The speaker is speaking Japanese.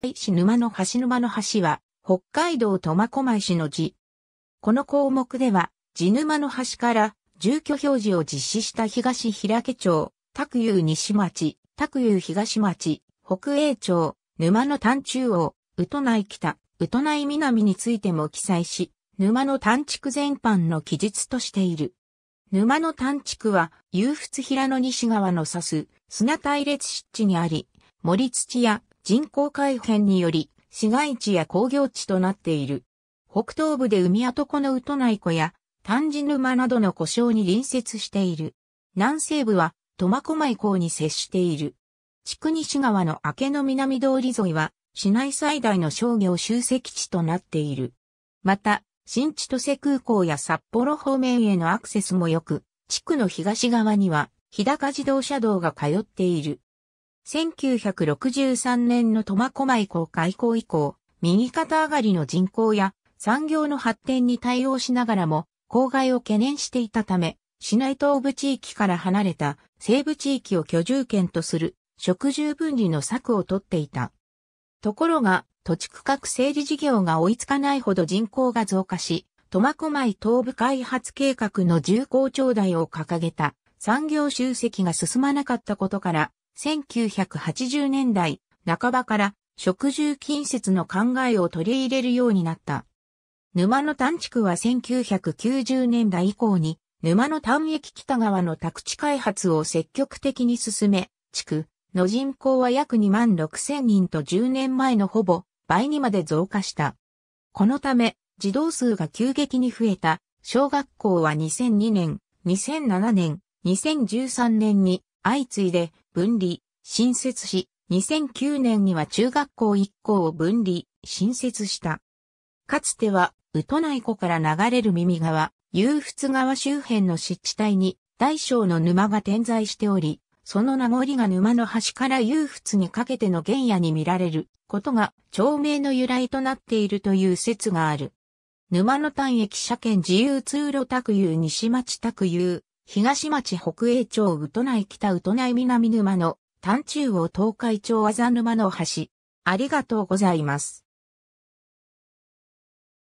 市沼の橋沼の橋は、北海道苫小牧市の字。この項目では、地沼の橋から住居表示を実施した東平家町、卓遊西町、卓遊東町、北栄町、沼の丹中央、宇都内北、宇都内南についても記載し、沼の丹地区全般の記述としている。沼の丹地区は、遊仏平の西側の指す、砂隊列湿地にあり、森土や人口改変により、市街地や工業地となっている。北東部で海跡のの宇都内湖や丹治沼などの湖沼に隣接している。南西部は苫小牧港に接している。地区西側の明けの南通り沿いは市内最大の商業集積地となっている。また、新千歳空港や札幌方面へのアクセスも良く、地区の東側には日高自動車道が通っている。1963年の苫小牧港開港以降、右肩上がりの人口や産業の発展に対応しながらも、公害を懸念していたため、市内東部地域から離れた西部地域を居住権とする食住分離の策をとっていた。ところが、土地区画整理事業が追いつかないほど人口が増加し、苫小牧東部開発計画の重厚長大を掲げた産業集積が進まなかったことから、1980年代半ばから食住近接の考えを取り入れるようになった。沼の単地区は1990年代以降に沼の単駅北側の宅地開発を積極的に進め、地区の人口は約2万6千人と10年前のほぼ倍にまで増加した。このため児童数が急激に増えた小学校は2002年、2007年、2013年に相次いで分離、新設し、2009年には中学校1校を分離、新設した。かつては、宇都内湖から流れる耳川、遊仏川周辺の湿地帯に大小の沼が点在しており、その名残が沼の端から遊仏にかけての原野に見られることが町名の由来となっているという説がある。沼の単駅車検自由通路卓遊西町卓遊東町北栄町宇都内北宇都内南沼の、丹中央東海町あざ沼の橋。ありがとうございます。